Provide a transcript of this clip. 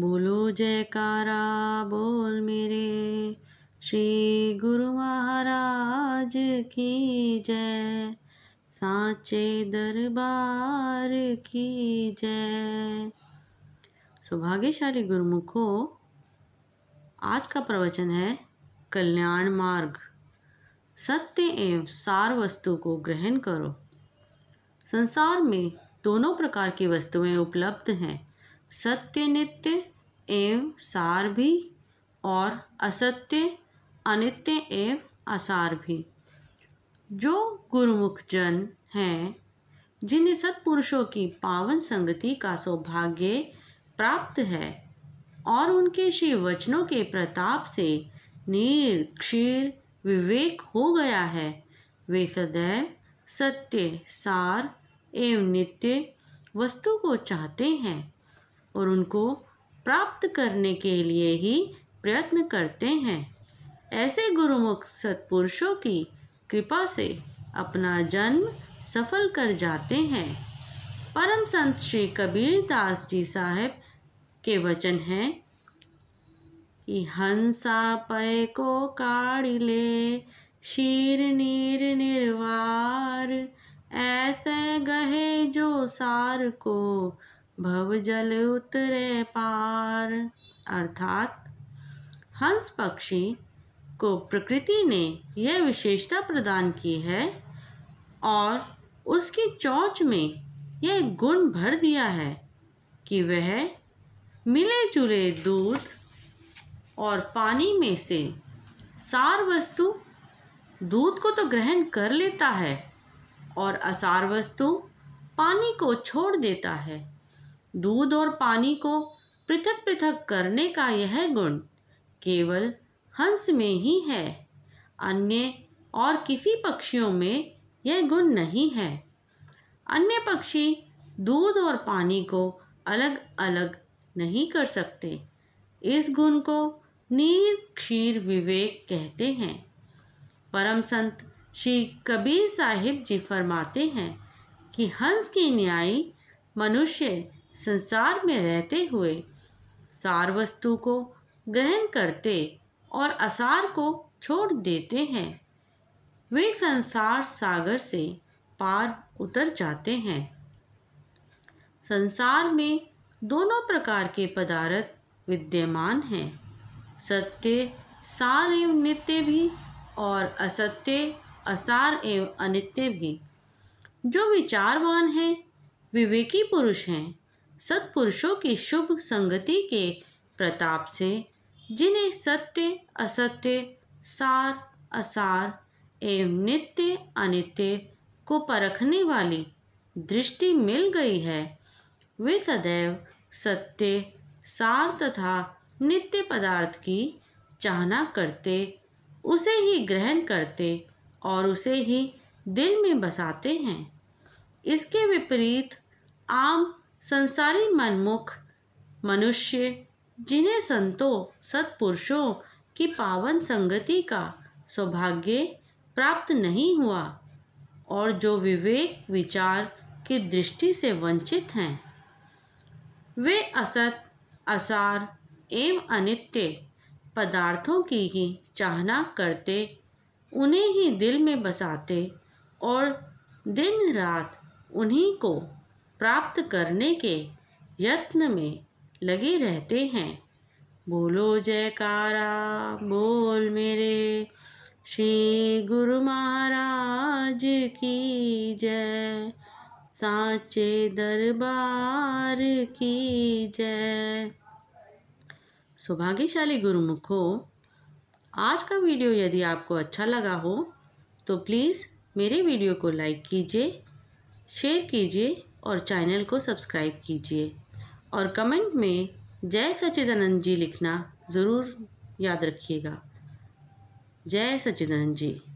बोलो जयकारा बोल मेरे श्री गुरु महाराज की जय साचे दरबार की जय सौभाग्यशाली गुरुमुखो आज का प्रवचन है कल्याण मार्ग सत्य एवं सार वस्तु को ग्रहण करो संसार में दोनों प्रकार की वस्तुएं उपलब्ध हैं सत्य नित्य एवं सार भी और असत्य अनित्य एवं असार भी जो गुरुमुख जन हैं जिन्हें सत्पुरुषों की पावन संगति का सौभाग्य प्राप्त है और उनके श्री वचनों के प्रताप से नीर क्षीर विवेक हो गया है वे सदैव सत्य सार एवं नित्य वस्तु को चाहते हैं और उनको प्राप्त करने के लिए ही प्रयत्न करते हैं ऐसे गुरुमुख सत्पुरुषों की कृपा से अपना जन्म सफल कर जाते हैं परम संत श्री कबीर दास जी साहेब के वचन हैं कि हंसा पय को काढ़ी ले शीर नीर निर्वार ऐसे गहे जो सार को भव जल उतरे पार अर्थात हंस पक्षी को प्रकृति ने यह विशेषता प्रदान की है और उसकी चौच में यह गुण भर दिया है कि वह मिले जुले दूध और पानी में से सार वस्तु दूध को तो ग्रहण कर लेता है और असार वस्तु पानी को छोड़ देता है दूध और पानी को पृथक पृथक करने का यह गुण केवल हंस में ही है अन्य और किसी पक्षियों में यह गुण नहीं है अन्य पक्षी दूध और पानी को अलग अलग नहीं कर सकते इस गुण को नीर क्षीर विवेक कहते हैं परम संत श्री कबीर साहिब जी फरमाते हैं कि हंस की न्याय मनुष्य संसार में रहते हुए सार वस्तु को ग्रहण करते और असार को छोड़ देते हैं वे संसार सागर से पार उतर जाते हैं संसार में दोनों प्रकार के पदार्थ विद्यमान हैं सत्य सार एवं नित्य भी और असत्य असार एवं अनित्य भी जो विचारवान हैं विवेकी पुरुष हैं सत्पुरुषों की शुभ संगति के प्रताप से जिन्हें सत्य असत्य सार असार एवं नित्य अनित्य को परखने वाली दृष्टि मिल गई है वे सदैव सत्य सार तथा नित्य पदार्थ की चाहना करते उसे ही ग्रहण करते और उसे ही दिल में बसाते हैं इसके विपरीत आम संसारी मनमुख मनुष्य जिन्हें संतों सत्पुरुषों की पावन संगति का सौभाग्य प्राप्त नहीं हुआ और जो विवेक विचार की दृष्टि से वंचित हैं वे असत असार एवं अनित्य पदार्थों की ही चाहना करते उन्हें ही दिल में बसाते और दिन रात उन्हीं को प्राप्त करने के यत्न में लगे रहते हैं बोलो जयकारा बोल मेरे श्री गुरु महाराज की जय साचे दरबार की जय सौभाग्यशाली गुरुमुखो आज का वीडियो यदि आपको अच्छा लगा हो तो प्लीज़ मेरे वीडियो को लाइक कीजिए शेयर कीजिए और चैनल को सब्सक्राइब कीजिए और कमेंट में जय सच्चिदानंद जी लिखना ज़रूर याद रखिएगा जय सच्चिदानंद जी